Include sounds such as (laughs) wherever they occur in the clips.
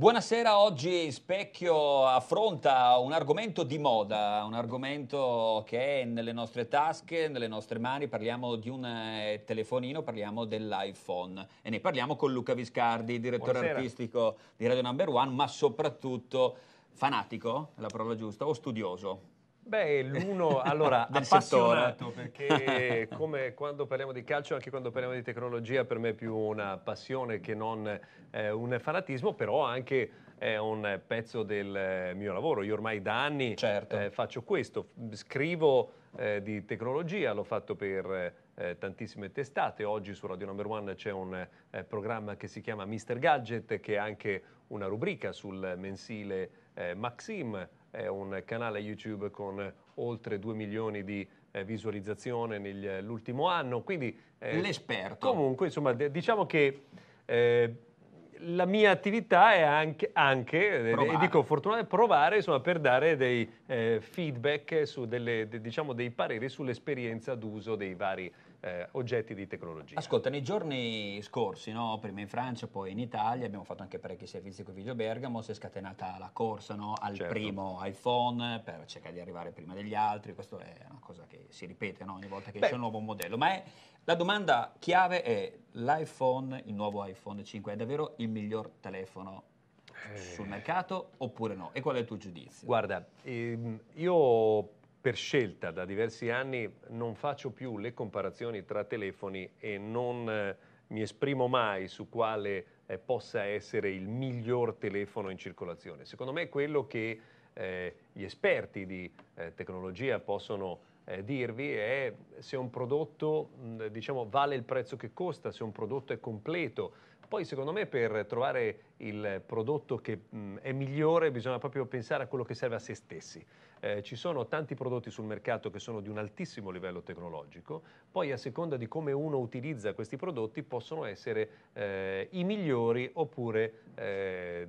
Buonasera, oggi Specchio affronta un argomento di moda, un argomento che è nelle nostre tasche, nelle nostre mani, parliamo di un eh, telefonino, parliamo dell'iPhone e ne parliamo con Luca Viscardi, direttore Buonasera. artistico di Radio Number One, ma soprattutto fanatico, è la parola giusta, o studioso. Beh, l'uno, (laughs) allora, appassionato, settore. perché (laughs) come quando parliamo di calcio, anche quando parliamo di tecnologia, per me è più una passione che non eh, un fanatismo, però anche è un pezzo del eh, mio lavoro. Io ormai da anni certo. eh, faccio questo, scrivo eh, di tecnologia, l'ho fatto per eh, tantissime testate. Oggi su Radio Number One c'è un eh, programma che si chiama Mister Gadget, che è anche una rubrica sul mensile eh, Maxim è un canale YouTube con oltre 2 milioni di eh, visualizzazione nell'ultimo eh, anno, quindi... Eh, L'esperto. Comunque, insomma, diciamo che... Eh, la mia attività è anche, anche eh, e dico fortunata, provare insomma, per dare dei eh, feedback su delle, de, diciamo, dei pareri sull'esperienza d'uso dei vari eh, oggetti di tecnologia. Ascolta, nei giorni scorsi, no, prima in Francia, poi in Italia, abbiamo fatto anche parecchi servizi con Video Bergamo, si è scatenata la corsa no, al certo. primo iPhone per cercare di arrivare prima degli altri, questo è una cosa che si ripete no, ogni volta che Beh. c'è un nuovo modello, ma è, la domanda chiave è l'iPhone, il nuovo iPhone 5 è davvero il miglior telefono sul eh. mercato oppure no? E qual è il tuo giudizio? Guarda, ehm, io per scelta da diversi anni non faccio più le comparazioni tra telefoni e non eh, mi esprimo mai su quale eh, possa essere il miglior telefono in circolazione. Secondo me è quello che eh, gli esperti di eh, tecnologia possono eh, dirvi è se un prodotto mh, diciamo, vale il prezzo che costa, se un prodotto è completo, poi secondo me per trovare il prodotto che mh, è migliore bisogna proprio pensare a quello che serve a se stessi. Eh, ci sono tanti prodotti sul mercato che sono di un altissimo livello tecnologico, poi a seconda di come uno utilizza questi prodotti possono essere eh, i migliori oppure eh,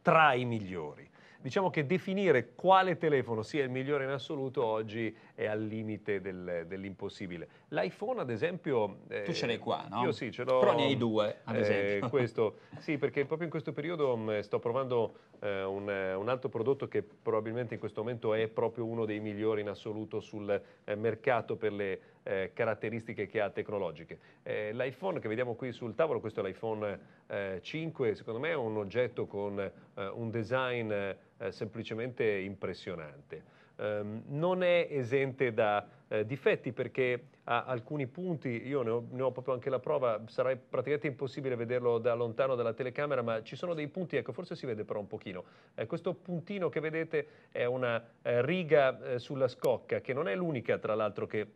tra i migliori diciamo che definire quale telefono sia il migliore in assoluto oggi è al limite del, dell'impossibile. L'iPhone, ad esempio... Eh, tu ce l'hai qua, no? Io sì, ce l'ho. Però ne hai due, ad eh, esempio. Eh, (laughs) questo, sì, perché proprio in questo periodo mh, mm, sto provando eh, un, un, altro prodotto che probabilmente in questo momento è proprio uno dei migliori in assoluto sul eh, mercato per le eh, caratteristiche che ha tecnologiche. Eh, L'iPhone che vediamo qui sul tavolo, questo è l'iPhone eh, 5, secondo me è un oggetto con eh, un design eh, semplicemente impressionante. Ehm, non è esente da eh, difetti perché a alcuni punti, io ne ho, ne ho, proprio anche la prova, sarà praticamente impossibile vederlo da lontano dalla telecamera, ma ci sono dei punti, ecco forse si vede però un pochino, eh, questo puntino che vedete è una eh, riga eh, sulla scocca che non è l'unica tra l'altro che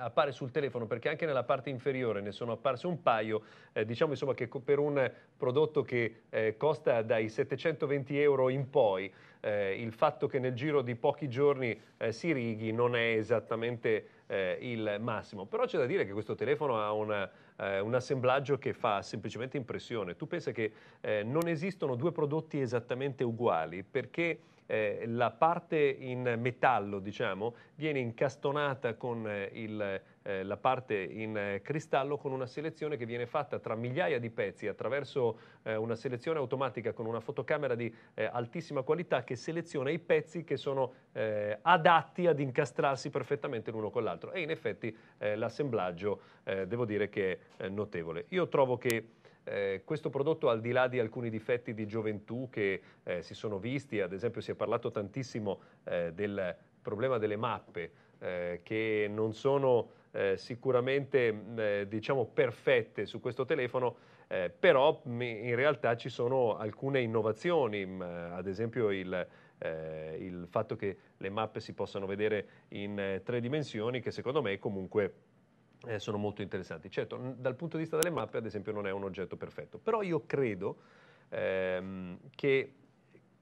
appare sul telefono perché anche nella parte inferiore ne sono apparse un paio, eh, diciamo insomma che per un prodotto che eh, costa dai 720 euro in poi, eh, il fatto che nel giro di pochi giorni eh, si righi non è esattamente eh, il massimo, però c'è da dire che questo telefono ha una, eh, un assemblaggio che fa semplicemente impressione. Tu pensi che non esistono due prodotti esattamente uguali perché eh, la parte in metallo, diciamo, viene incastonata con eh, il, eh, la parte in eh, cristallo con una selezione che viene fatta tra migliaia di pezzi attraverso eh, una selezione automatica con una fotocamera di eh, altissima qualità che seleziona i pezzi che sono adatti ad incastrarsi perfettamente l'uno con l'altro. E in effetti l'assemblaggio, devo dire che è notevole. Io trovo che eh, questo prodotto al di là di alcuni difetti di gioventù che eh, si sono visti, ad esempio si è parlato tantissimo eh, del problema delle mappe eh, che non sono eh, sicuramente mm, eh, diciamo perfette su questo telefono, però in realtà ci sono alcune innovazioni, mm, ad esempio il, il fatto che le mappe si possano vedere in tre dimensioni che secondo me comunque eh, sono molto interessanti. Certo, dal punto di vista delle mappe, ad esempio, non è un oggetto perfetto, però io credo ehm, che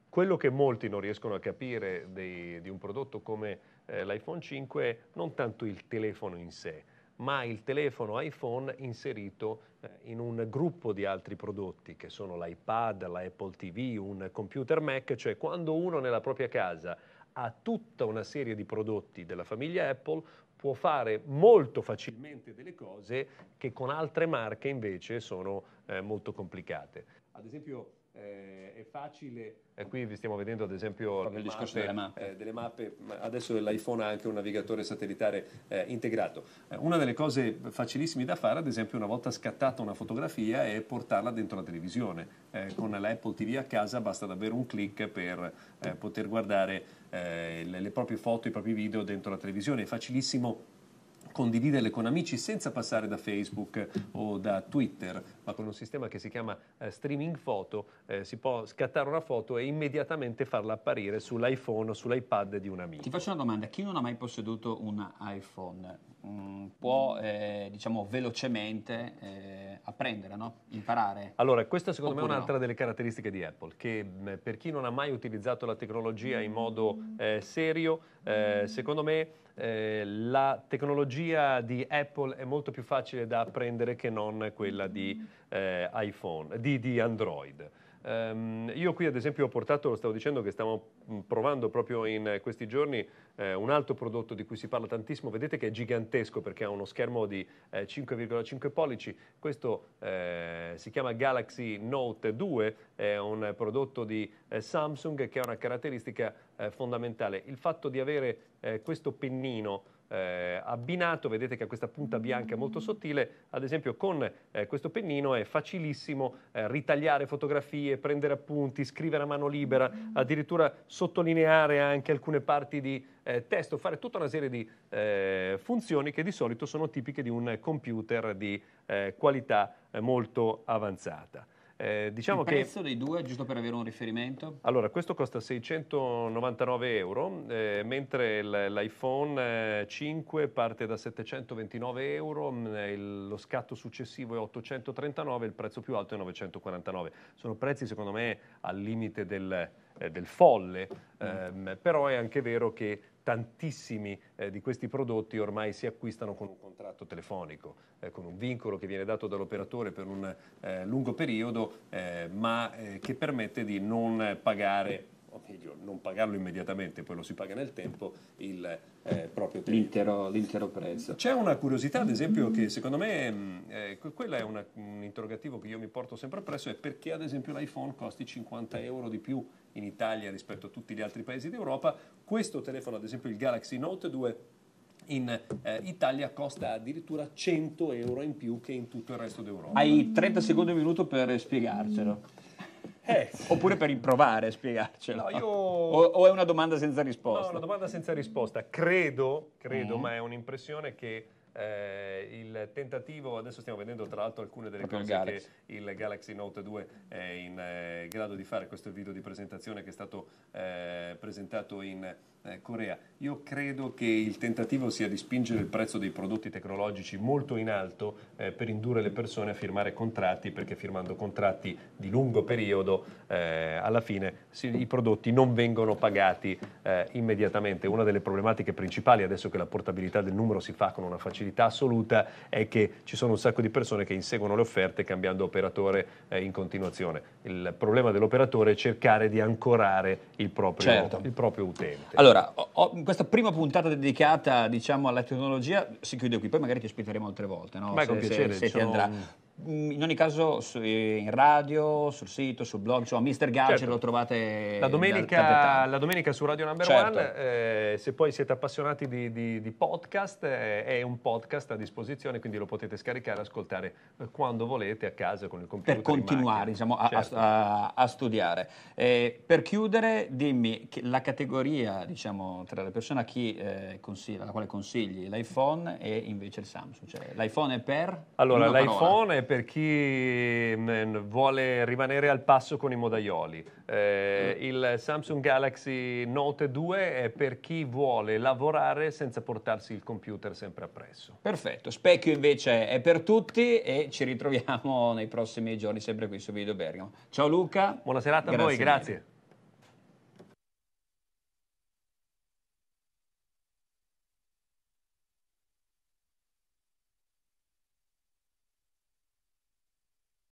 quello che molti non riescono a capire dei, di un prodotto come eh, l'iPhone 5 è non tanto il telefono in sé, ma il telefono iPhone inserito eh, in un gruppo di altri prodotti che sono l'iPad, l'Apple TV, un computer Mac, cioè quando uno nella propria casa a tutta una serie di prodotti della famiglia Apple può fare molto facilmente delle cose che con altre marche invece sono eh, molto complicate. Ad esempio eh, è facile. E qui vi stiamo vedendo ad esempio il discorso delle mappe. Eh, delle mappe. Adesso l'iPhone ha anche un navigatore satellitare eh, integrato. Eh, una delle cose facilissime da fare, ad esempio, una volta scattata una fotografia è portarla dentro la televisione. Eh, con l'Apple TV a casa basta davvero un clic per eh, poter guardare le, le proprie foto, i propri video dentro la televisione. È facilissimo condividerle con amici senza passare da Facebook o da Twitter, ma con un sistema che si chiama eh, streaming foto, eh, si può scattare una foto e immediatamente farla apparire sull'iPhone o sull'iPad di un amico. Ti faccio una domanda, chi non ha mai posseduto un iPhone? Mm, può eh, diciamo velocemente eh, apprendere, no? imparare. Allora, questa secondo me è un'altra no. delle caratteristiche di Apple, che mm, per chi non ha mai utilizzato la tecnologia in modo mm. eh, serio, eh, secondo me eh, la tecnologia di Apple è molto più facile da apprendere che non quella di eh, iPhone, di, di Android. Um, io qui ad esempio ho portato, lo stavo dicendo che stavamo Mm, provando proprio in eh, questi giorni eh, un altro prodotto di cui si parla tantissimo, vedete che è gigantesco perché ha uno schermo di eh, 5,5 pollici, questo eh, si chiama Galaxy Note 2, è un prodotto di eh, Samsung che ha una caratteristica eh, fondamentale, il fatto di avere questo pennino eh, abbinato, vedete che ha questa punta bianca molto sottile, ad esempio con eh, questo pennino è facilissimo eh, ritagliare fotografie, prendere appunti, scrivere a mano libera, addirittura sottolineare anche alcune parti di eh, testo, fare tutta una serie di eh, funzioni che di solito sono tipiche di un computer di eh, qualità eh, molto avanzata. Eh, diciamo il prezzo che, dei due, giusto per avere un riferimento? Allora, questo costa 699 euro, eh, mentre l'iPhone 5 eh, parte da 729 euro, mm, eh, il, lo scatto successivo è 839, il prezzo più alto è 949. Sono prezzi, secondo me, al limite del, eh, del folle, mm. Ehm, però è anche vero che tantissimi eh, di questi prodotti ormai si acquistano con un contratto telefonico, eh, con un vincolo che viene dato dall'operatore per un eh, lungo periodo, eh, ma eh, che permette di non pagare esempio, non pagarlo immediatamente, poi lo si paga nel tempo, il eh, proprio l'intero, l'intero, prezzo. C'è una curiosità, ad esempio, che secondo me, mm, eh, quella è una, un interrogativo che io mi porto sempre appresso, è perché ad esempio l'iPhone costi 50 euro di più in Italia rispetto a tutti gli altri paesi d'Europa. Questo telefono, ad esempio il Galaxy Note 2, in eh, Italia costa addirittura 100 euro in più che in tutto il resto d'Europa. Hai 30 secondi e minuto per spiegarcelo. Eh, oppure per riprovare a spiegarcelo. No, io... o, o, è una domanda senza risposta? No, una domanda senza risposta. Credo, credo mm. ma è un'impressione che eh, il tentativo, adesso stiamo vedendo tra l'altro alcune delle Proprio cose il che il Galaxy Note 2 è in eh, grado di fare, questo video di presentazione che è stato eh, presentato in eh, Corea. Io credo che il tentativo sia di spingere il prezzo dei prodotti tecnologici molto in alto eh, per indurre le persone a firmare contratti, perché firmando contratti di lungo periodo eh, alla fine si, i prodotti non vengono pagati eh, immediatamente. Una delle problematiche principali, adesso che la portabilità del numero si fa con una facilità assoluta, è che ci sono un sacco di persone che inseguono le offerte cambiando operatore eh, in continuazione. Il problema dell'operatore è cercare di ancorare il proprio, certo. il proprio utente. Allora, allora, ho, ho questa prima puntata dedicata diciamo, alla tecnologia si chiude qui, poi magari ti ospiteremo altre volte, no? Beh, se, con piacere, se, se ti diciamo andrà. Un... Mm, in ogni caso su, eh, in radio, sul sito, sul blog, insomma, Mister Gadget certo. lo trovate. La domenica, la domenica, su Radio Number certo. One. Eh, se poi siete appassionati di, di, di podcast, eh, è un podcast a disposizione, quindi lo potete scaricare e ascoltare eh, quando volete a casa con il computer. Per continuare diciamo, a, certo. a, a, studiare. Eh, per chiudere, dimmi la categoria diciamo, tra le persone a chi, eh, consigli, alla quale consigli l'iPhone e invece il Samsung. Cioè, l'iPhone è per. Allora, l'iPhone parola. è per chi mm, vuole rimanere al passo con i modaioli. Eh, il Samsung Galaxy Note 2 è per chi vuole lavorare senza portarsi il computer sempre appresso. Perfetto, specchio invece è per tutti e ci ritroviamo nei prossimi giorni sempre qui su Video Bergamo. Ciao Luca. Buona serata a voi, grazie.